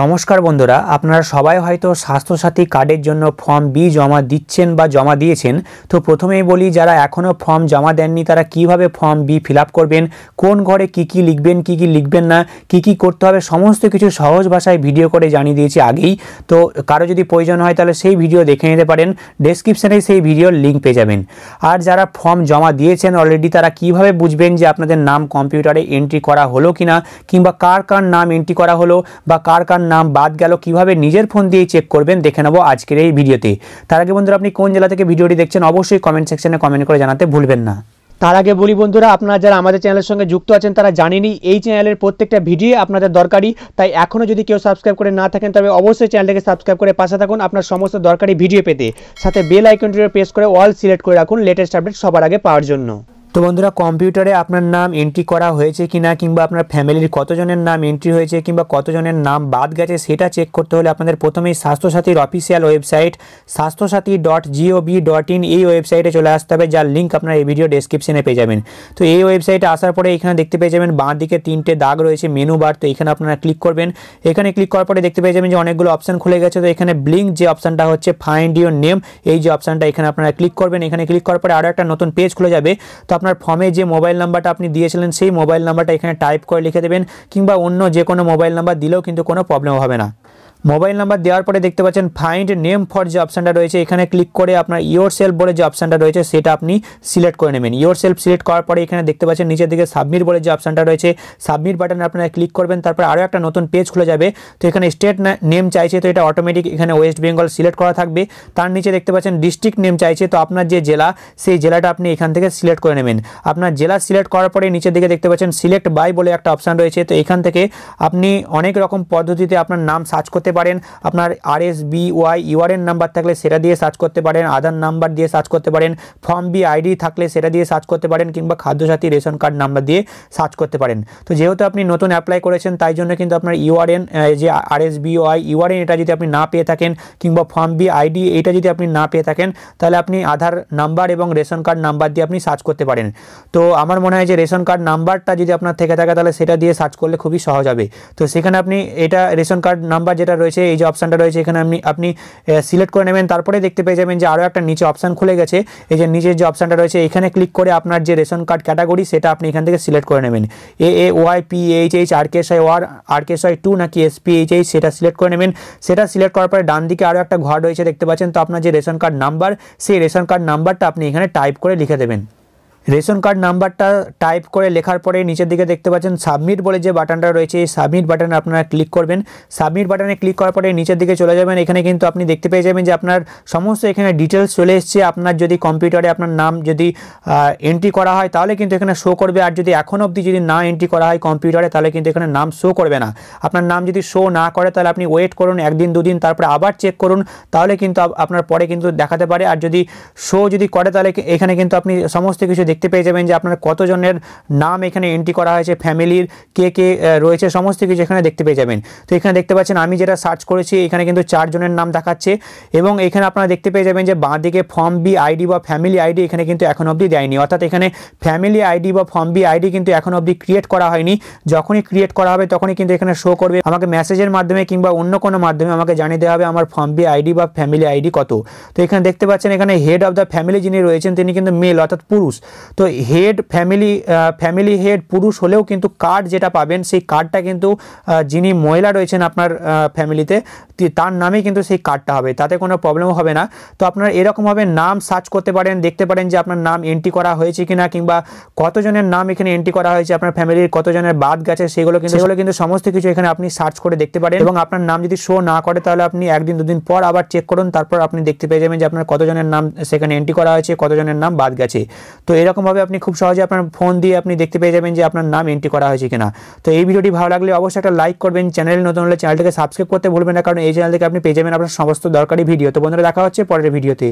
নমস্কার বন্ধুরা আপনারা সবাই হয়তো স্বাস্থ্যসাথী কার্ডের জন্য ফর্ম বি জমা দিচ্ছেন বা জমা দিয়েছেন তো প্রথমেই বলি যারা এখনও ফর্ম জমা দেননি তারা কিভাবে ফর্ম বি ফিল করবেন কোন ঘরে কি কি লিখবেন কি কি লিখবেন না কি কি করতে হবে সমস্ত কিছু সহজ ভাষায় ভিডিও করে জানিয়ে দিয়েছি আগেই তো কারো যদি প্রয়োজন হয় তাহলে সেই ভিডিও দেখে নিতে পারেন ডেসক্রিপশানে সেই ভিডিওর লিঙ্ক পেয়ে যাবেন আর যারা ফর্ম জমা দিয়েছেন অলরেডি তারা কিভাবে বুঝবেন যে আপনাদের নাম কম্পিউটারে এন্ট্রি করা হলো কিনা কিংবা কার কার নাম এন্ট্রি করা হলো বা কার কার কার নাম বাদ গেল কিভাবে নিজের ফোন দিয়ে চেক করবেন দেখে নেবো আজকের এই ভিডিওতে তার আগে বন্ধুরা আপনি কোন জেলা থেকে ভিডিওটি দেখছেন অবশ্যই কমেন্ট সেকশনে কমেন্ট করে জানাতে ভুলবেন না তার আগে বলি বন্ধুরা আপনারা যারা আমাদের চ্যানেলের সঙ্গে যুক্ত আছেন তারা জানেনি এই চ্যানেলের প্রত্যেকটা ভিডিও আপনাদের দরকারি তাই এখনও যদি কেউ সাবস্ক্রাইব করে না থাকেন তবে অবশ্যই চ্যানেলটাকে সাবস্ক্রাইব করে পাশে থাকুন আপনার সমস্ত দরকারি ভিডিও পেতে সাথে বেল আইকনটিও প্রেস করে অল সিলেক্ট করে রাখুন লেটেস্ট আপডেট সবার আগে পাওয়ার জন্য তো বন্ধুরা কম্পিউটারে আপনার নাম এন্ট্রি করা হয়েছে কি না কিংবা আপনার ফ্যামিলির কতজনের নাম এন্ট্রি হয়েছে কিংবা কতজনের নাম বাদ গেছে সেটা চেক করতে হলে আপনাদের প্রথমেই স্বাস্থ্যসাথীর অফিসিয়াল ওয়েবসাইট স্বাস্থ্যসাথী ডট জিওবি ডট ইন এই ওয়েবসাইটে চলে আসতে হবে যার লিঙ্ক আপনার এই ভিডিও ডেসক্রিপশনে পেয়ে যাবেন তো এই ওয়েবসাইটে আসার পরে এখানে দেখতে পেয়ে যাবেন বাঁ দিকে তিনটে দাগ রয়েছে মেনু বার তো এখানে আপনারা ক্লিক করবেন এখানে ক্লিক করার পরে দেখতে পেয়ে যাবেন যে অনেকগুলো অপশান খুলে গেছে তো এখানে ব্লিঙ্ক যে অপশানটা হচ্ছে ফাইন্ড ইউর নেম এই যে অপশানটা এখানে আপনারা ক্লিক করবেন এখানে ক্লিক করার পরে আরও একটা নতুন পেজ খুলে যাবে তো আপনার ফর্মে যে মোবাইল নাম্বারটা আপনি দিয়েছিলেন সেই মোবাইল নাম্বারটা এখানে টাইপ করে লিখে দেবেন কিংবা অন্য যে কোনো মোবাইল নাম্বার দিলেও কিন্তু কোনো প্রবলেম হবে না মোবাইল নাম্বার দেওয়ার পরে দেখতে পাচ্ছেন ফাইন্ড নেম ফর যে অপশানটা রয়েছে এখানে ক্লিক করে আপনার ইয়োর সেলফ বলে যে অপশানটা রয়েছে সেটা আপনি সিলেক্ট করে নেবেন ইয়োর সেলফ সিলেক্ট করার পরে এখানে দেখতে পাচ্ছেন নিচের দিকে সাবমিট বলে যে অপশানটা রয়েছে সাবমিট বাটনে আপনারা ক্লিক করবেন তারপর আরও একটা নতুন পেজ খুলে যাবে তো এখানে স্টেট নেম চাইছে তো এটা অটোমেটিক এখানে ওয়েস্ট বেঙ্গল সিলেক্ট করা থাকবে তার নিচে দেখতে পাচ্ছেন ডিস্ট্রিক্ট নেম চাইছে তো আপনার যে জেলা সেই জেলাটা আপনি এখান থেকে সিলেক্ট করে নেবেন আপনার জেলা সিলেক্ট করার পরে নিচের দিকে দেখতে পাচ্ছেন সিলেক্ট বাই বলে একটা অপশান রয়েছে তো এখান থেকে আপনি অনেক রকম পদ্ধতিতে আপনার নাম সার্চ করতে পারেন আপনার R S B Y URN number থাকলে সেটা দিয়ে সার্চ করতে পারেন আধার নাম্বার দিয়ে সার্চ করতে পারেন ফর্ম বি আইডি থাকলে সেটা দিয়ে সার্চ করতে পারেন কিংবা খাদ্যসাথী রেশন কার্ড নাম্বার দিয়ে সার্চ করতে পারেন তো যেহেতু আপনি নতুন অ্যাপ্লাই করেছেন তাই জন্য কিন্তু আপনার ইউআরএন যে R S B Y URN এটা যদি আপনি না পেয়ে থাকেন কিংবা ফর্ম বি আইডি এটা যদি আপনি না পেয়ে থাকেন তাহলে আপনি আধার নাম্বার এবং রেশন কার্ড নাম্বার দিয়ে আপনি সার্চ করতে পারেন তো আমার মনে হয় যে রেশন কার্ড নাম্বারটা যদি আপনার থেকে থাকে তাহলে সেটা দিয়ে সার্চ করলে খুবই সহজ হবে তো সেখানে আপনি এটা রেশন কার্ড নাম্বার যেটা রয়েছে এই যে অপশানটা রয়েছে এখানে আপনি আপনি সিলেক্ট করে নেবেন তারপরে দেখতে পেয়ে যাবেন যে আরও একটা নিচে অপশান খুলে গেছে এই যে নিচের যে অপশানটা রয়েছে এখানে ক্লিক করে আপনার যে রেশন কার্ড ক্যাটাগরি সেটা আপনি এখান থেকে সিলেক্ট করে নেবেন A A Y P H H R K SY one R K SY two নাকি এস পি এইচ এইচ সেটা সিলেক্ট করে নেবেন সেটা সিলেক্ট করার পরে ডান দিকে আরও একটা ঘর রয়েছে দেখতে পাচ্ছেন তো আপনার যে রেশন কার্ড নাম্বার সেই রেশন কার্ড নাম্বারটা আপনি এখানে টাইপ করে লিখে দেবেন রেশন কার্ড নাম্বারটা টাইপ করে লেখার পরে নিচের দিকে দেখতে পাচ্ছেন সাবমিট বলে যে বাটনটা রয়েছে এই সাবমিট বাটনে আপনারা ক্লিক করবেন সাবমিট বাটনে ক্লিক করার পরে নিচের দিকে চলে যাবেন এখানে কিন্তু আপনি দেখতে পেয়ে যাবেন যে আপনার সমস্ত এখানে ডিটেলস চলে এসছে আপনার যদি কম্পিউটারে আপনার নাম যদি এন্ট্রি করা হয় তাহলে কিন্তু এখানে শো করবে আর যদি এখন অবধি যদি না এন্ট্রি করা হয় কম্পিউটারে তাহলে কিন্তু এখানে নাম শো করবে না আপনার নাম যদি শো না করে তাহলে আপনি ওয়েট করুন একদিন দুদিন তারপরে আবার চেক করুন তাহলে কিন্তু আপনার পরে কিন্তু দেখাতে পারে আর যদি শো যদি করে তাহলে এখানে কিন্তু আপনি সমস্ত কিছু দেখতে পেয়ে যাবেন যে আপনার কতজনের নাম এখানে এন্ট্রি করা হয়েছে ফ্যামিলির কে কে রয়েছে সমস্ত কিছু এখানে দেখতে পেয়ে যাবেন তো এখানে দেখতে পাচ্ছেন আমি যেটা সার্চ করেছি এখানে কিন্তু চারজনের নাম দেখাচ্ছে এবং এখানে আপনারা দেখতে পেয়ে যাবেন যে বাঁ দিকে ফর্ম বি আইডি বা ফ্যামিলি আইডি এখানে কিন্তু এখন অবধি দেয়নি অর্থাৎ এখানে ফ্যামিলি আইডি বা ফর্ম বি আইডি কিন্তু এখন অবধি ক্রিয়েট করা হয়নি যখনই ক্রিয়েট করা হবে তখনই কিন্তু এখানে শো করবে আমাকে মেসেজের মাধ্যমে কিংবা অন্য কোনো মাধ্যমে আমাকে জানিয়ে দেওয়া হবে আমার ফর্ম বি আইডি বা ফ্যামিলি আইডি কত তো এখানে দেখতে পাচ্ছেন এখানে হেড অফ দ্য ফ্যামিলি যিনি রয়েছেন তিনি কিন্তু মেল অর্থাৎ পুরুষ তো হেড ফ্যামিলি ফ্যামিলি হেড পুরুষ হলেও কিন্তু কার্ড যেটা পাবেন সেই কার্ডটা কিন্তু যিনি মহিলা রয়েছেন আপনার ফ্যামিলিতে তার নামে কিন্তু সেই কার্ডটা হবে তাতে কোনো প্রবলেম হবে না তো আপনার এরকমভাবে নাম সার্চ করতে পারেন দেখতে পারেন যে আপনার নাম এন্ট্রি করা হয়েছে কিনা কিংবা কতজনের নাম এখানে এন্ট্রি করা হয়েছে আপনার ফ্যামিলির কতজনের বাদ গেছে সেগুলো কিন্তু সেগুলো কিন্তু সমস্ত কিছু এখানে আপনি সার্চ করে দেখতে পারেন এবং আপনার নাম যদি শো না করে তাহলে আপনি একদিন দুদিন পর আবার চেক করুন তারপর আপনি দেখতে পেয়ে যাবেন যে আপনার কতজনের নাম সেখানে এন্ট্রি করা হয়েছে কতজনের নাম বাদ গেছে তো এরকম এরকমভাবে আপনি খুব সহজে আপনার ফোন দিয়ে আপনি দেখতে পেয়ে যাবেন যে আপনার নাম এন্ট্রি করা হয়েছে কিনা তো এই ভিডিওটি ভালো লাগলে অবশ্যই একটা লাইক করবেন চ্যানেল নতুন হলে চ্যানেলটিকে সাবস্ক্রাইব করতে ভুলবেন না কারণ এই চ্যানেল থেকে আপনি পেয়ে যাবেন আপনার সমস্ত দরকারি ভিডিও তো বন্ধুরা দেখা হচ্ছে পরের ভিডিওতে